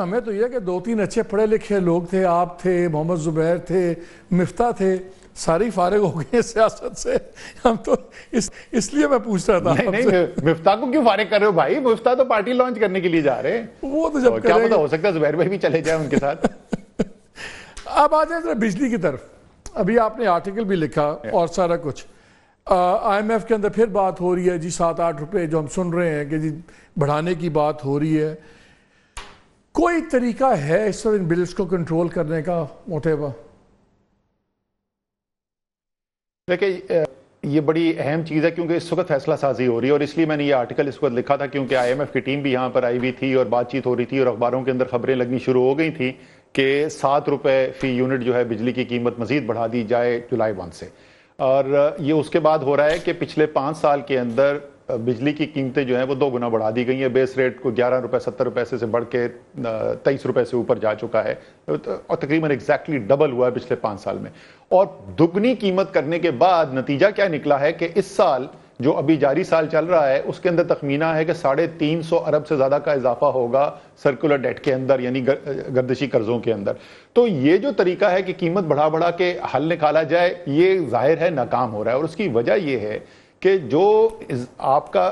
हमें तो यह कि दो तीन अच्छे पढ़े लिखे लोग थे आप थे मोहम्मद जुबैर थे मिफ्ता थे सारी फारिग हो गए सियासत से हम तो इस इसलिए मैं पूछ रहा था नहीं, नहीं मिफ्ता को क्यों फारिग कर रहे हो भाई मिफ्ता तो पार्टी लॉन्च करने के लिए जा रहे हैं वो तो जब तो, क्या पता हो सकता है जुबैर भाई भी चले जाए उनके साथ अब आ जाए बिजली की तरफ अभी आपने आर्टिकल भी लिखा और सारा कुछ आईएमएफ के अंदर फिर बात हो रही है जी सात आठ रुपये जो हम सुन रहे हैं कि जी बढ़ाने की बात हो रही है कोई तरीका है तरह इन बिल्स को कंट्रोल करने का मोटेबा देखिए ये बड़ी अहम चीज़ है क्योंकि इस वक्त फैसला साजी हो रही है और इसलिए मैंने ये आर्टिकल इस वक्त लिखा था क्योंकि आईएमएफ की टीम भी यहाँ पर आई हुई थी और बातचीत हो रही थी और अखबारों के अंदर खबरें लगनी शुरू हो गई थी कि सात रुपये फी यूनिट जो है बिजली की कीमत मजीद बढ़ा दी जाए जुलाई वन से और ये उसके बाद हो रहा है कि पिछले पाँच साल के अंदर बिजली की कीमतें जो हैं वो दो गुना बढ़ा दी गई हैं बेस रेट को ग्यारह रुपये सत्तर रुपये से बढ़ के तेईस रुपये से ऊपर जा चुका है तो, तो, और तकरीबन एग्जैक्टली डबल हुआ है पिछले पाँच साल में और दुगनी कीमत करने के बाद नतीजा क्या निकला है कि इस साल जो अभी जारी साल चल रहा है उसके अंदर तखमीना है कि साढ़े तीन सौ अरब से ज़्यादा का इजाफा होगा सर्कुलर डेट के अंदर यानी गर्दशी कर्जों के अंदर तो ये जो तरीका है कि कीमत बढ़ा बढ़ा के हल निकाला जाए ये जाहिर है नाकाम हो रहा है और उसकी वजह यह है कि जो आपका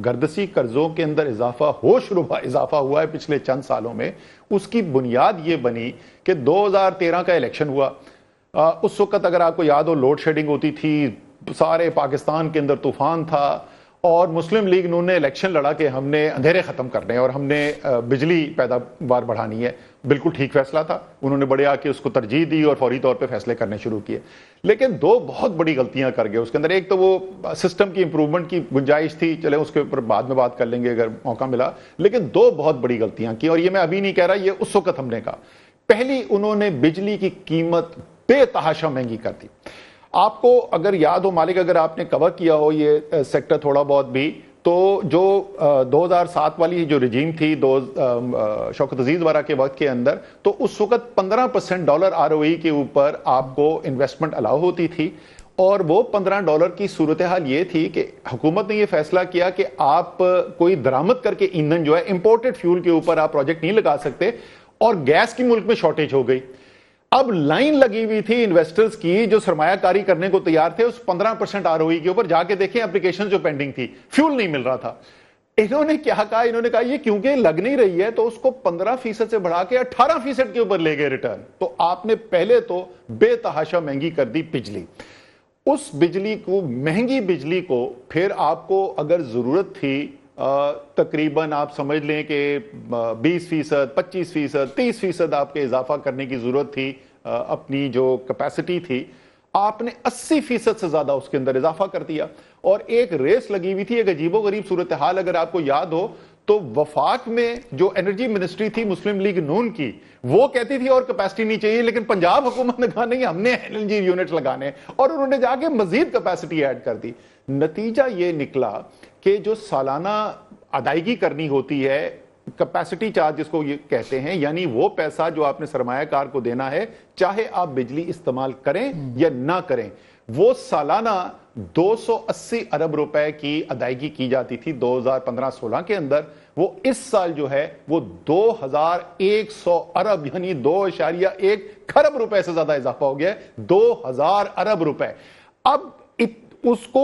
गर्दसी कर्जों के अंदर इजाफा हो शुरू इजाफा हुआ है पिछले चंद सालों में उसकी बुनियाद ये बनी कि 2013 का इलेक्शन हुआ आ, उस वक्त अगर आपको याद हो लोड शेडिंग होती थी सारे पाकिस्तान के अंदर तूफान था और मुस्लिम लीग नून ने इलेक्शन लड़ा कि हमने अंधेरे ख़त्म करने और हमने बिजली पैदावार बढ़ानी है बिल्कुल ठीक फैसला था उन्होंने बड़े आके उसको तरजीह दी और फौरी तौर पे फैसले करने शुरू किए लेकिन दो बहुत बड़ी गलतियां कर गए उसके अंदर एक तो वो सिस्टम की इंप्रूवमेंट की गुंजाइश थी चले उसके ऊपर बाद में बात कर लेंगे अगर मौका मिला लेकिन दो बहुत बड़ी गलतियां की और ये मैं अभी नहीं कह रहा ये उस वक्त हमने कहा पहली उन्होंने बिजली की कीमत बेतहाशा महंगी कर दी आपको अगर याद हो मालिक अगर आपने कवर किया हो ये सेक्टर थोड़ा बहुत भी तो जो 2007 वाली जो रिजीम थी दो शौकत अजीज वारा के वक्त के अंदर तो उस वक्त 15 परसेंट डॉलर आर के ऊपर आपको इन्वेस्टमेंट अलाउ होती थी और वो पंद्रह डॉलर की सूरत हाल ये थी कि हुकूमत ने ये फैसला किया कि आप कोई दरामद करके ईंधन जो है इंपोर्टेड फ्यूल के ऊपर आप प्रोजेक्ट नहीं लगा सकते और गैस की मुल्क में शॉर्टेज हो गई अब लाइन लगी हुई थी इन्वेस्टर्स की जो सरमायाकारी करने को तैयार थे उस 15 परसेंट आर के ऊपर जाके देखें एप्लीकेशन जो पेंडिंग थी फ्यूल नहीं मिल रहा था इन्होंने क्या कहा इन्होंने कहा ये क्योंकि लग नहीं रही है तो उसको 15 फीसद से बढ़ा के 18 फीसद के ऊपर ले गए रिटर्न तो आपने पहले तो बेतहाशा महंगी कर दी बिजली उस बिजली को महंगी बिजली को फिर आपको अगर जरूरत थी तकरीबन आप समझ लें कि 20 फीसद पच्चीस फीसद तीस फीसद आपके इजाफा करने की ज़रूरत थी अपनी जो कैपेसिटी थी आपने 80 फीसद से ज़्यादा उसके अंदर इजाफा कर दिया और एक रेस लगी हुई थी एक अजीबो गरीब सूरत हाल अगर आपको याद हो तो वफाक में जो एनर्जी मिनिस्ट्री थी मुस्लिम लीग नून की वो कहती थी और कैपेसिटी नहीं चाहिए लेकिन पंजाब हुकूमत ने कहा नहीं हमने एनर्जी यूनिट लगाने और उन्होंने जाके मजीद कैपेसिटी ऐड कर दी नतीजा ये निकला कि जो सालाना अदायगी करनी होती है कैपेसिटी चार्ज जिसको ये कहते हैं यानी वो पैसा जो आपने सरमाकार को देना है चाहे आप बिजली इस्तेमाल करें हम्म। या ना करें वो सालाना 280 अरब रुपए की अदायगी की जाती थी 2015-16 के अंदर वो इस साल जो है वो 2100 अरब यानी दो इशारिया एक खरब रुपए से ज्यादा इजाफा हो गया है 2000 अरब रुपए अब उसको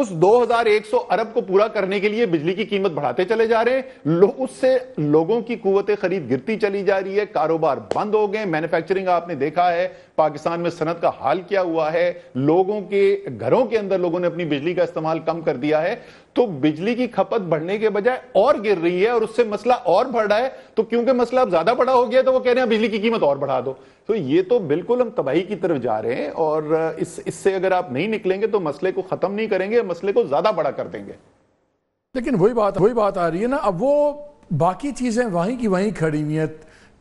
उस 2100 अरब को पूरा करने के लिए बिजली की कीमत बढ़ाते चले जा रहे हैं लो, उससे लोगों की कुवत खरीद गिरती चली जा रही है कारोबार बंद हो गए मैन्युफैक्चरिंग आपने देखा है पाकिस्तान में सनत का हाल क्या हुआ है लोगों के घरों के अंदर लोगों ने अपनी बिजली का इस्तेमाल कम कर दिया है तो बिजली की खपत बढ़ने के बजाय और गिर रही है और उससे मसला और बढ़ रहा है तो क्योंकि मसला अब ज्यादा बड़ा हो गया तो वो कह रहे हैं बिजली की कीमत और बढ़ा दो तो ये तो बिल्कुल हम तबाही की तरफ जा रहे हैं और इस इससे अगर आप नहीं निकलेंगे तो मसले को खत्म नहीं करेंगे मसले को ज्यादा बड़ा कर देंगे लेकिन वही बात वही बात आ रही है ना अब वो बाकी चीजें वहीं की वहीं खड़ी हुई है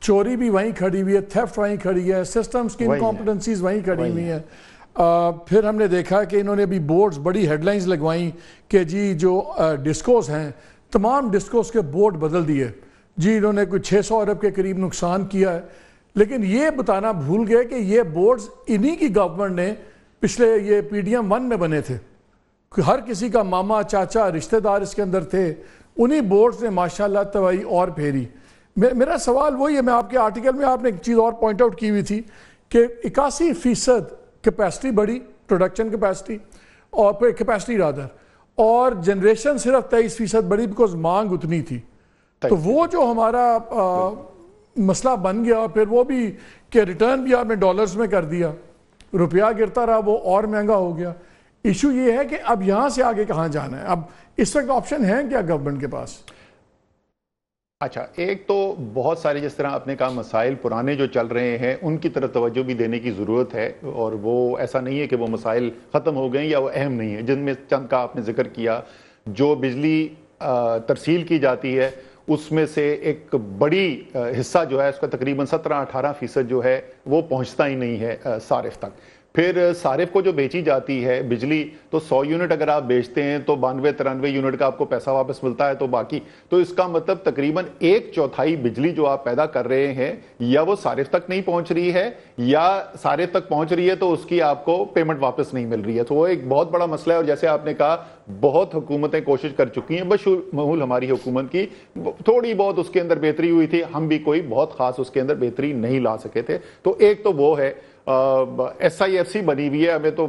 चोरी भी वहीं खड़ी हुई है थेफ्ट वहीं खड़ी है सिस्टम्स की इनकॉम्पिटेंसीज वहीं खड़ी हुई हैं फिर हमने देखा कि इन्होंने अभी बोर्ड्स बड़ी हेडलाइंस लगवाई कि जी जो डिस्कोस हैं तमाम डिस्कोस के बोर्ड बदल दिए जी इन्होंने कोई 600 अरब के करीब नुकसान किया है लेकिन ये बताना भूल गए कि ये बोर्ड्स इन्हीं की गवर्नमेंट ने पिछले ये पी डी एम वन में बने थे हर किसी का मामा चाचा रिश्तेदार इसके अंदर थे उन्हीं बोर्ड्स ने माशाल्लाह तबाही और फेरी मे, मेरा सवाल वही है मैं आपके आर्टिकल में आपने एक चीज़ और पॉइंट आउट की हुई थी कि इक्यासी फीसद कैपेसिटी बढ़ी प्रोडक्शन कैपेसिटी और कैपेसिटी रादर और जनरेशन सिर्फ तेईस फीसद बढ़ी बिकॉज मांग उतनी थी तो वो जो हमारा आ, मसला बन गया फिर वो भी कि रिटर्न भी आपने डॉलर्स में कर दिया रुपया गिरता रहा वो और महंगा हो गया इशू ये है कि अब यहाँ से आगे कहाँ जाना है अब इस वक्त ऑप्शन है क्या गवर्नमेंट के पास अच्छा एक तो बहुत सारे जिस तरह आपने कहा मसाइल पुराने जो चल रहे हैं उनकी तरफ तवज्जो भी देने की ज़रूरत है और वो ऐसा नहीं है कि वो मसाइल ख़त्म हो गए या वो अहम नहीं है जिनमें चंद का आपने जिक्र किया जो बिजली तरसील की जाती है उसमें से एक बड़ी हिस्सा जो है उसका तकरीबन सत्रह अठारह फ़ीसद जो है वो पहुँचता ही नहीं है सारिफ तक फिर सारिफ को जो बेची जाती है बिजली तो 100 यूनिट अगर आप बेचते हैं तो बानवे तिरानवे यूनिट का आपको पैसा वापस मिलता है तो बाकी तो इसका मतलब तकरीबन एक चौथाई बिजली जो आप पैदा कर रहे हैं या वो सारिफ तक नहीं पहुंच रही है या सारिफ तक पहुंच रही है तो उसकी आपको पेमेंट वापस नहीं मिल रही है तो वो एक बहुत बड़ा मसला है और जैसे आपने कहा बहुत हुकूमतें कोशिश कर चुकी हैं महूल हमारी हुकूमत की थोड़ी बहुत उसके अंदर बेहतरी हुई थी हम भी कोई बहुत खास उसके अंदर बेहतरी नहीं ला सके थे तो एक तो वो है एस आई एफ सी बनी हुई है हमें तो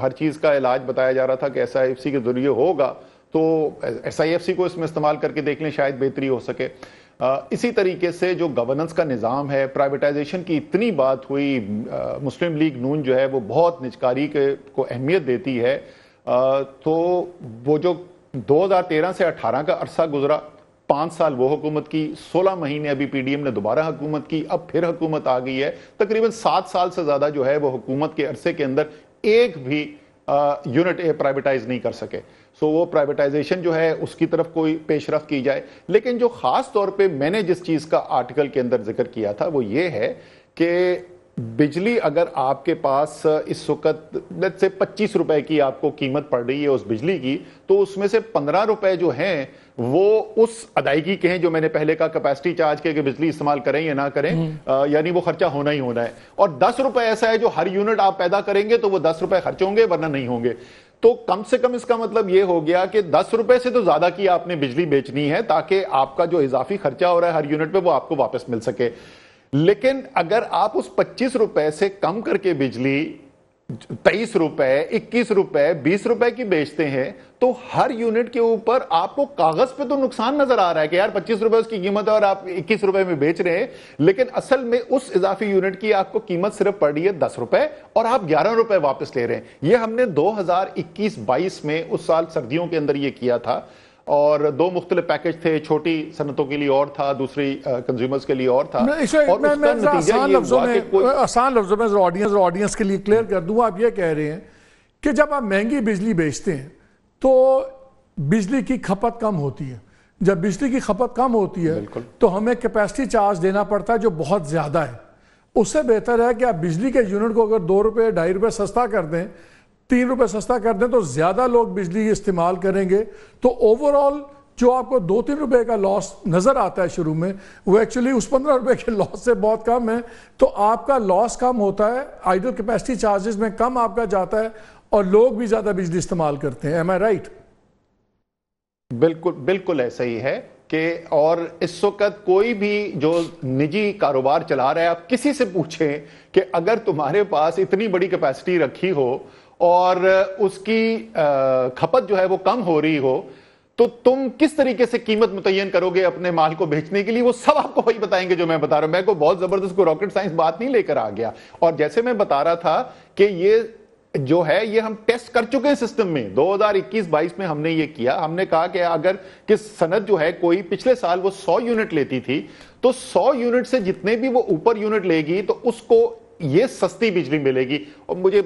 हर चीज़ का इलाज बताया जा रहा था कि एस आई एफ सी के जरिए होगा तो एस आई एफ सी को इसमें इस्तेमाल करके देख लें शायद बेहतरी हो सके इसी तरीके से जो गवर्नेंस का निज़ाम है प्राइवेटाइजेशन की इतनी बात हुई मुस्लिम लीग नून जो है वो बहुत निचकारी के को अहमियत देती है तो वो जो 2013 से 18 का अरसा गुजरा पाँच साल वो हुकूमत की सोलह महीने अभी पी डी एम ने दोबारा हुकूमत की अब फिर हुकूमत आ गई है तकरीबन सात साल से ज़्यादा जो है वो हुकूमत के अरसे के अंदर एक भी यूनिट ए प्राइवेटाइज नहीं कर सके सो वो प्राइवेटाइजेशन जो है उसकी तरफ कोई पेशरफ की जाए लेकिन जो ख़ास तौर पे मैंने जिस चीज़ का आर्टिकल के अंदर जिक्र किया था वो ये है कि बिजली अगर आपके पास इस वक्त से पच्चीस रुपए की आपको कीमत पड़ रही है उस बिजली की तो उसमें से पंद्रह रुपए जो हैं वो उस अदायगी के हैं जो मैंने पहले का कैपेसिटी चार्ज के बिजली इस्तेमाल करें या ना करें हम्म। यानी वो खर्चा होना ही होना है और दस रुपए ऐसा है जो हर यूनिट आप पैदा करेंगे तो वो दस रुपए खर्च होंगे वरना नहीं होंगे तो कम से कम इसका मतलब ये हो गया कि दस रुपए से तो ज्यादा की आपने बिजली बेचनी है ताकि आपका जो इजाफी खर्चा हो रहा है हर यूनिट पर वो आपको वापस मिल सके लेकिन अगर आप उस पच्चीस रुपए से कम करके बिजली तेईस रुपए इक्कीस रुपए बीस रुपए की बेचते हैं तो हर यूनिट के ऊपर आपको कागज पे तो नुकसान नजर आ रहा है कि यार पच्चीस रुपए उसकी कीमत है और आप इक्कीस रुपए में बेच रहे हैं लेकिन असल में उस इजाफी यूनिट की आपको कीमत सिर्फ पड़ रही है दस रुपए और आप ग्यारह रुपए वापस ले रहे हैं यह हमने दो हजार में उस साल सर्दियों के अंदर यह किया था और दो मुख्तलि पैकेज थे छोटी सनतों के लिए और था दूसरी कंज्यूमर्स के लिए और था और आसान लफ्जों में ऑडियंस ऑडियंस के लिए क्लियर कर दूँ आप ये कह रहे हैं कि जब आप महंगी बिजली बेचते हैं तो बिजली की खपत कम होती है जब बिजली की खपत कम होती है तो हमें कैपेसिटी चार्ज देना पड़ता है जो बहुत ज़्यादा है उससे बेहतर है कि आप बिजली के यूनिट को अगर दो रुपये ढाई रुपये सस्ता कर दें तीन रुपए सस्ता कर दें तो ज्यादा लोग बिजली इस्तेमाल करेंगे तो ओवरऑल जो आपको दो तीन रुपए का लॉस नजर आता है शुरू में वो एक्चुअली उस पंद्रह रुपए के लॉस से बहुत कम है तो आपका लॉस कम होता है आइडल कैपेसिटी चार्जेस में कम आपका जाता है और लोग भी ज्यादा बिजली इस्तेमाल करते हैं एम आई राइट बिल्कुल बिल्कुल ऐसा ही है कि और इस वक्त कोई भी जो निजी कारोबार चला रहा है आप किसी से पूछें कि अगर तुम्हारे पास इतनी बड़ी कैपेसिटी रखी हो और उसकी खपत जो है वो कम हो रही हो तो तुम किस तरीके से कीमत मुतयन करोगे अपने माल को बेचने के लिए वो सब आपको वही बताएंगे जो मैं बता रहा हूं मैं को बहुत जबरदस्त को रॉकेट साइंस बात नहीं लेकर आ गया और जैसे मैं बता रहा था कि ये जो है ये हम टेस्ट कर चुके हैं सिस्टम में 2021-22 में हमने ये किया हमने कहा कि अगर किस सनत जो है कोई पिछले साल वो 100 यूनिट लेती थी तो 100 यूनिट से जितने भी वो ऊपर यूनिट लेगी तो उसको ये सस्ती बिजली मिलेगी और मुझे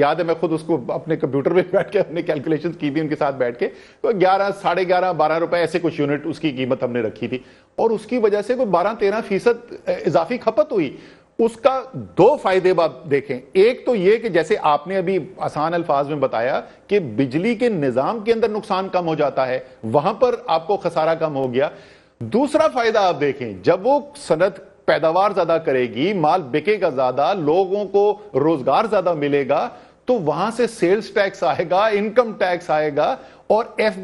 याद है मैं खुद उसको अपने कंप्यूटर पे बैठ के अपने कैलकुलेशन की थी उनके साथ बैठ के तो ग्यारह साढ़े ग्यारह बारह रुपए ऐसे कुछ यूनिट उसकी कीमत हमने रखी थी और उसकी वजह से कोई बारह तेरह फीसद इजाफी खपत हुई उसका दो फायदे आप देखें एक तो यह कि जैसे आपने अभी आसान अल्फाज में बताया कि बिजली के निजाम के अंदर नुकसान कम हो जाता है वहां पर आपको खसारा कम हो गया दूसरा फायदा आप देखें जब वो सनत पैदावार ज्यादा करेगी माल बिकेगा ज्यादा लोगों को रोजगार ज्यादा मिलेगा तो वहां से सेल्स टैक्स आएगा इनकम टैक्स आएगा और एफ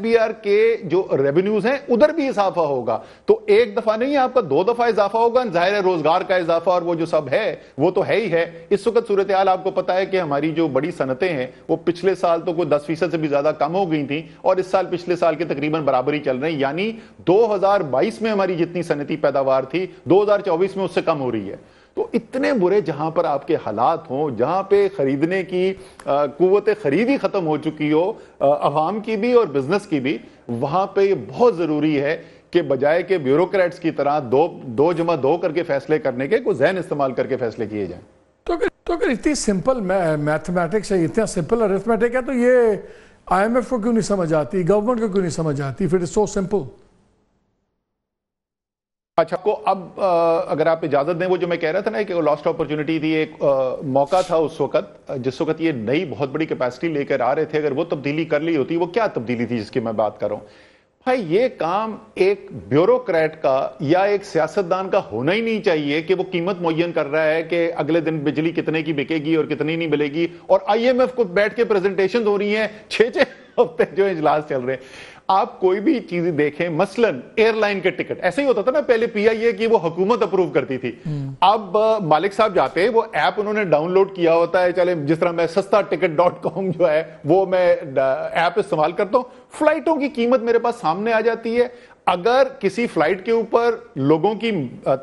के जो रेवेन्यूज हैं उधर भी इजाफा होगा तो एक दफा नहीं आपका दो दफा इजाफा होगा जाहिर है रोजगार का इजाफा और वो जो सब है वो तो है ही है इस वक्त सूरत हाल आपको पता है कि हमारी जो बड़ी सनतें हैं वो पिछले साल तो कोई दस फीसद से भी ज्यादा कम हो गई थी और इस साल पिछले साल के तकरीबन बराबरी चल रही यानी दो हजार बाईस में हमारी जितनी सनती पैदावार थी दो हजार चौबीस में उससे कम हो रही है तो इतने बुरे जहां पर आपके हालात हों जहां पे खरीदने की कुत खरीद ही खत्म हो चुकी हो आवाम की भी और बिजनेस की भी वहां पे बहुत जरूरी है कि बजाय के ब्यूरोक्रेट्स की तरह दो दो जमा दो करके फैसले करने के कुछ जहन इस्तेमाल करके फैसले किए जाए तो अगर तो अगर इतनी सिंपल मैथमेटिक्स है इतना सिंपल अरिथमेटिक है तो ये आईएमएफ को क्यों नहीं समझ आती गवर्नमेंट को क्यों नहीं समझ आती फिर इट सो सिंपल अच्छा को अब आ, अगर आप इजाजत दें वो जो मैं कह रहा था ना कि लॉस्ट अपॉर्चुनिटी थी एक आ, मौका था उस वक्त जिस वक्त ये नई बहुत बड़ी कैपेसिटी लेकर आ रहे थे अगर वो तब्दीली कर ली होती वो क्या तब्दीली थी जिसकी मैं बात कर रहा हूं भाई ये काम एक ब्यूरोक्रेट का या एक सियासतदान का होना ही नहीं चाहिए कि वो कीमत मुयन कर रहा है कि अगले दिन बिजली कितने की बिकेगी और कितनी नहीं मिलेगी और आईएमएफ को बैठ के प्रेजेंटेशन हो रही है छह छह हफ्ते जो इजलास चल रहे हैं आप कोई भी चीज देखें मसलन एयरलाइन के टिकट ऐसे ही होता था ना पहले पीआईए की वो हुकूमत अप्रूव करती थी हम्म। अब मालिक साहब जाते हैं वो ऐप उन्होंने डाउनलोड किया होता है चले जिस तरह मैं सस्ता टिकट डॉट कॉम जो है वो मैं ऐप इस्तेमाल करता हूं फ्लाइटों की कीमत मेरे पास सामने आ जाती है अगर किसी फ्लाइट के ऊपर लोगों की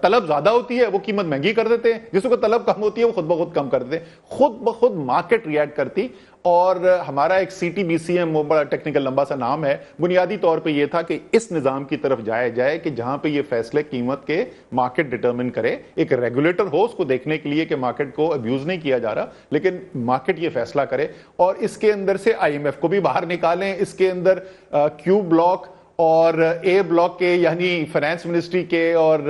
तलब ज्यादा होती है वो कीमत महंगी कर देते हैं जिसको तलब कम होती है वो खुद ब खुद कम कर देते हैं खुद ब खुद मार्केट रिएक्ट करती और हमारा एक C T B C M वो बड़ा टेक्निकल लंबा सा नाम है बुनियादी तौर पे ये था कि इस निज़ाम की तरफ जाया जाए कि जहां पे ये फैसले कीमत के मार्केट डिटरमिन करे एक रेगुलेटर हो उसको देखने के लिए कि मार्केट को अब्यूज़ नहीं किया जा रहा लेकिन मार्केट ये फैसला करे और इसके अंदर से आई एम एफ को भी बाहर निकालें इसके अंदर क्यू ब्लॉक और ए ब्लॉक के यानी फाइनेंस मिनिस्ट्री के और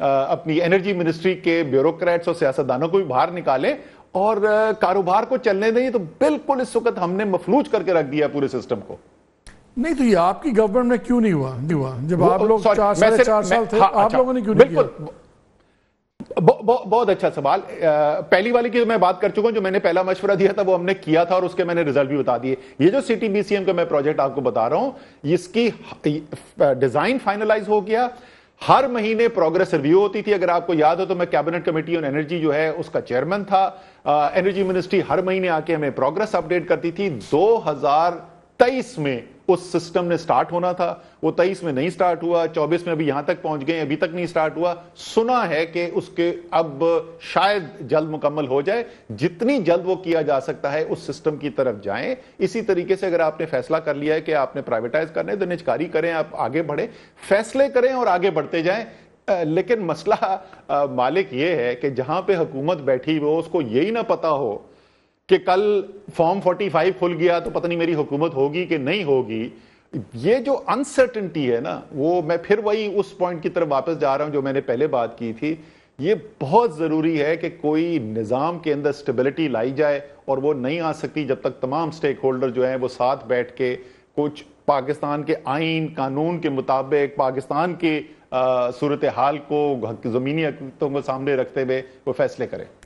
अपनी एनर्जी मिनिस्ट्री के ब्यूरोक्रेट्स और सियासतदानों को भी बाहर निकाले और कारोबार को चलने दें तो बिल्कुल इस वक्त हमने मफलूज करके रख दिया पूरे सिस्टम को नहीं तो ये आपकी गवर्नमेंट में क्यों नहीं हुआ नहीं हुआ जब आप लोग चार साल चार साल थे हाँ, आप अच्छा। लोगों ने क्यों नहीं किया बहुत अच्छा सवाल पहली वाली की मैं बात कर चुका हूं जो मैंने पहला मशवरा दिया था वो हमने किया था और उसके मैंने रिजल्ट भी बता दिए ये जो सिटी बीसीएम का मैं प्रोजेक्ट आपको बता रहा हूं इसकी डिजाइन फाइनलाइज हो गया हर महीने प्रोग्रेस रिव्यू होती थी अगर आपको याद हो तो मैं कैबिनेट कमेटी ऑन एनर्जी जो है उसका चेयरमैन था एनर्जी मिनिस्ट्री हर महीने आके हमें प्रोग्रेस अपडेट करती थी दो में उस सिस्टम ने स्टार्ट होना था वो तेईस में नहीं स्टार्ट हुआ चौबीस में अभी यहां तक पहुंच गए अभी तक नहीं स्टार्ट हुआ सुना है कि उसके अब शायद जल्द मुकम्मल हो जाए जितनी जल्द वो किया जा सकता है उस सिस्टम की तरफ जाए इसी तरीके से अगर आपने फैसला कर लिया है कि आपने प्राइवेटाइज करने तो निजकारी करें आप आगे बढ़े फैसले करें और आगे बढ़ते जाए लेकिन मसला मालिक यह है कि जहां पे हुकूमत बैठी हो उसको यही ना पता हो कि कल फॉर्म 45 खुल गया तो पता नहीं मेरी हुकूमत होगी कि नहीं होगी ये जो अनसर्टनटी है ना वो मैं फिर वही उस पॉइंट की तरफ वापस जा रहा हूँ जो मैंने पहले बात की थी ये बहुत ज़रूरी है कि कोई निज़ाम के अंदर स्टेबिलिटी लाई जाए और वो नहीं आ सकती जब तक तमाम स्टेक होल्डर जो हैं वो साथ बैठ के कुछ पाकिस्तान के आइन कानून के मुताबिक पाकिस्तान के सूरत हाल को ज़मीनी हकूतों को सामने रखते हुए वो फैसले करें